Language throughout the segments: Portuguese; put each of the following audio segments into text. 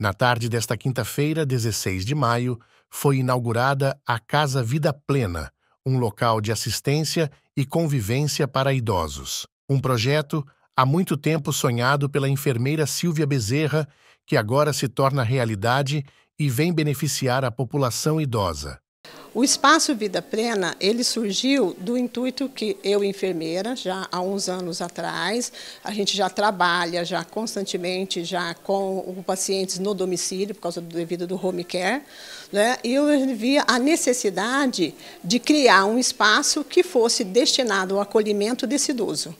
Na tarde desta quinta-feira, 16 de maio, foi inaugurada a Casa Vida Plena, um local de assistência e convivência para idosos. Um projeto há muito tempo sonhado pela enfermeira Silvia Bezerra, que agora se torna realidade e vem beneficiar a população idosa. O espaço Vida Plena, ele surgiu do intuito que eu, enfermeira, já há uns anos atrás, a gente já trabalha já constantemente já com pacientes no domicílio, por causa do devido do home care, né? e eu via a necessidade de criar um espaço que fosse destinado ao acolhimento desse idoso.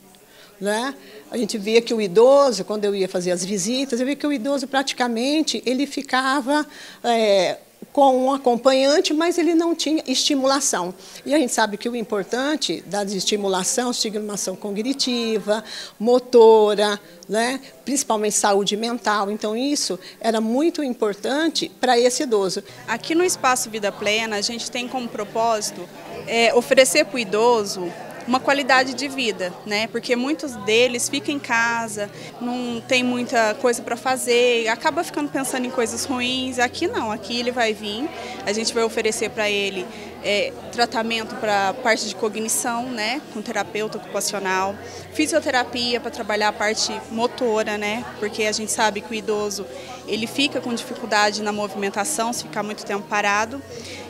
Né? A gente via que o idoso, quando eu ia fazer as visitas, eu via que o idoso praticamente ele ficava é, com um acompanhante, mas ele não tinha estimulação. E a gente sabe que o importante da estimulação, estimulação cognitiva, motora, né? principalmente saúde mental. Então isso era muito importante para esse idoso. Aqui no Espaço Vida Plena, a gente tem como propósito é, oferecer para o idoso uma qualidade de vida, né? Porque muitos deles ficam em casa, não tem muita coisa para fazer, acaba ficando pensando em coisas ruins. Aqui não, aqui ele vai vir, a gente vai oferecer para ele é, tratamento para parte de cognição, né, com terapeuta ocupacional, fisioterapia para trabalhar a parte motora, né, porque a gente sabe que o idoso ele fica com dificuldade na movimentação se ficar muito tempo parado,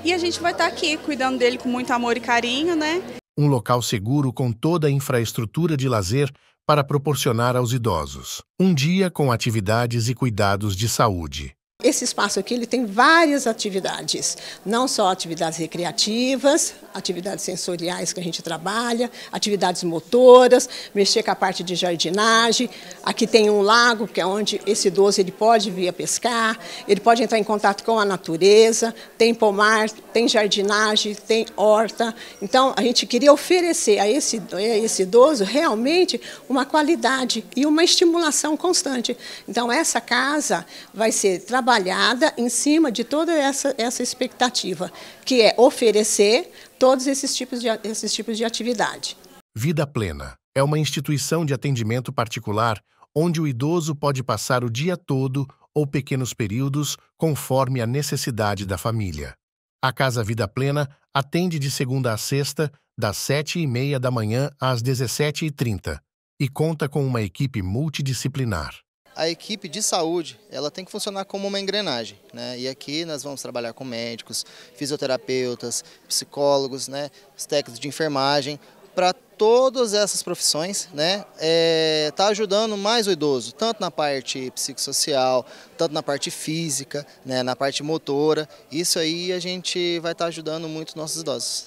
e a gente vai estar tá aqui cuidando dele com muito amor e carinho, né um local seguro com toda a infraestrutura de lazer para proporcionar aos idosos. Um dia com atividades e cuidados de saúde. Esse espaço aqui ele tem várias atividades, não só atividades recreativas, atividades sensoriais que a gente trabalha, atividades motoras, mexer com a parte de jardinagem. Aqui tem um lago, que é onde esse idoso ele pode vir a pescar, ele pode entrar em contato com a natureza, tem pomar, tem jardinagem, tem horta. Então, a gente queria oferecer a esse, a esse idoso realmente uma qualidade e uma estimulação constante. Então, essa casa vai ser trabalhada em cima de toda essa, essa expectativa, que é oferecer todos esses tipos de, esses tipos de atividade. Vida Plena é uma instituição de atendimento particular onde o idoso pode passar o dia todo ou pequenos períodos, conforme a necessidade da família. A Casa Vida Plena atende de segunda a sexta, das sete e meia da manhã às 17h30, e conta com uma equipe multidisciplinar a equipe de saúde ela tem que funcionar como uma engrenagem. Né? E aqui nós vamos trabalhar com médicos, fisioterapeutas, psicólogos, né? os técnicos de enfermagem, para todas essas profissões, né, é, tá ajudando mais o idoso, tanto na parte psicossocial, tanto na parte física, né, na parte motora. Isso aí a gente vai estar tá ajudando muito nossos idosos.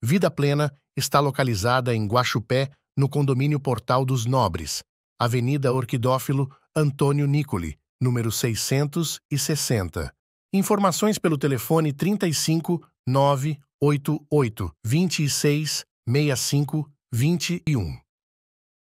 Vida Plena está localizada em Guaxupé, no condomínio Portal dos Nobres, Avenida Orquidófilo Antônio Nicoli, número 660. Informações pelo telefone 35 988 26 65 21.